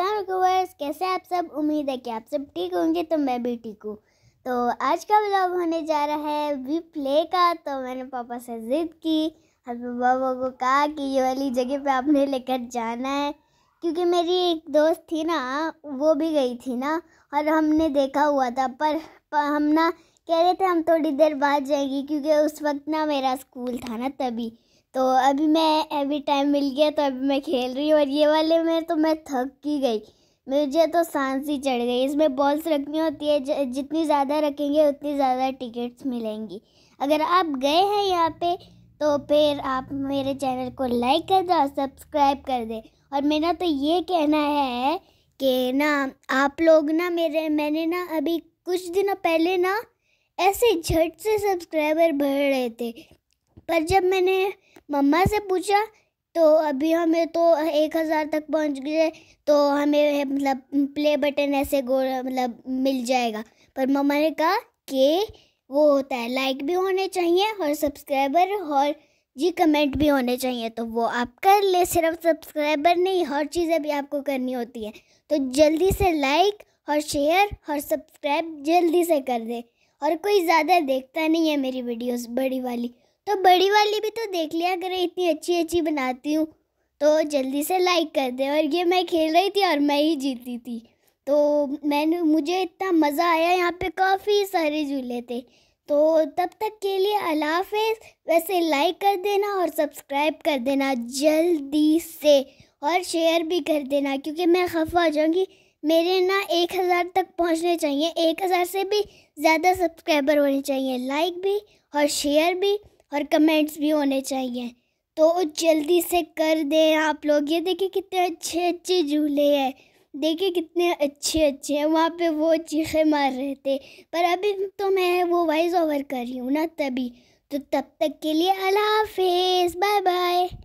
असलमर्स कैसे आप सब उम्मीद है कि आप सब ठीक होंगे तो मैं भी ठीक हूँ तो आज का ब्लॉग होने जा रहा है वी प्ले का तो मैंने पापा से ज़िद की और पापा को कहा कि ये वाली जगह पे आपने लेकर जाना है क्योंकि मेरी एक दोस्त थी ना वो भी गई थी ना और हमने देखा हुआ था पर, पर हम ना कह रहे थे हम थोड़ी देर बाद जाएंगे क्योंकि उस वक्त ना मेरा स्कूल था ना तभी तो अभी मैं अभी टाइम मिल गया तो अभी मैं खेल रही हूँ और ये वाले में तो मैं थक ही गई मुझे तो सांस ही चढ़ गई इसमें बॉल्स रखनी होती है जितनी ज़्यादा रखेंगे उतनी ज़्यादा टिकट्स मिलेंगी अगर आप गए हैं यहाँ पे तो फिर आप मेरे चैनल को लाइक कर दें और सब्सक्राइब कर दें और मेरा तो ये कहना है कि ना आप लोग ना मेरे मैंने ना अभी कुछ दिनों पहले ना ऐसे झट से सब्सक्राइबर बढ़ रहे थे पर जब मैंने मम्मा से पूछा तो अभी हमें तो एक हज़ार तक पहुंच गए तो हमें मतलब प्ले बटन ऐसे गोल मतलब मिल जाएगा पर मम्मा ने कहा कि वो होता है लाइक भी होने चाहिए और सब्सक्राइबर और जी कमेंट भी होने चाहिए तो वो आप कर ले सिर्फ सब्सक्राइबर नहीं हर चीज़ें भी आपको करनी होती है तो जल्दी से लाइक और शेयर और सब्सक्राइब जल्दी से कर दें और कोई ज़्यादा देखता नहीं है मेरी वीडियोस बड़ी वाली तो बड़ी वाली भी तो देख लिया करें इतनी अच्छी अच्छी बनाती हूँ तो जल्दी से लाइक कर दे और ये मैं खेल रही थी और मैं ही जीती थी तो मैंने मुझे इतना मज़ा आया यहाँ पे काफ़ी सारे झूले थे तो तब तक के लिए अलाफिज वैसे लाइक कर देना और सब्सक्राइब कर देना जल्दी से और शेयर भी कर देना क्योंकि मैं खफा हो जाऊँगी मेरे ना एक हज़ार तक पहुंचने चाहिए एक हज़ार से भी ज़्यादा सब्सक्राइबर होने चाहिए लाइक भी और शेयर भी और कमेंट्स भी होने चाहिए तो जल्दी से कर दें आप लोग ये देखिए कितने अच्छे अच्छे झूले हैं देखिए कितने अच्छे अच्छे हैं वहाँ पे वो चीखे मार रहे थे पर अभी तो मैं वो वॉइस ओवर कर रही हूँ ना तभी तो तब तक के लिए अल्लाह हाफिज़ बाय बाय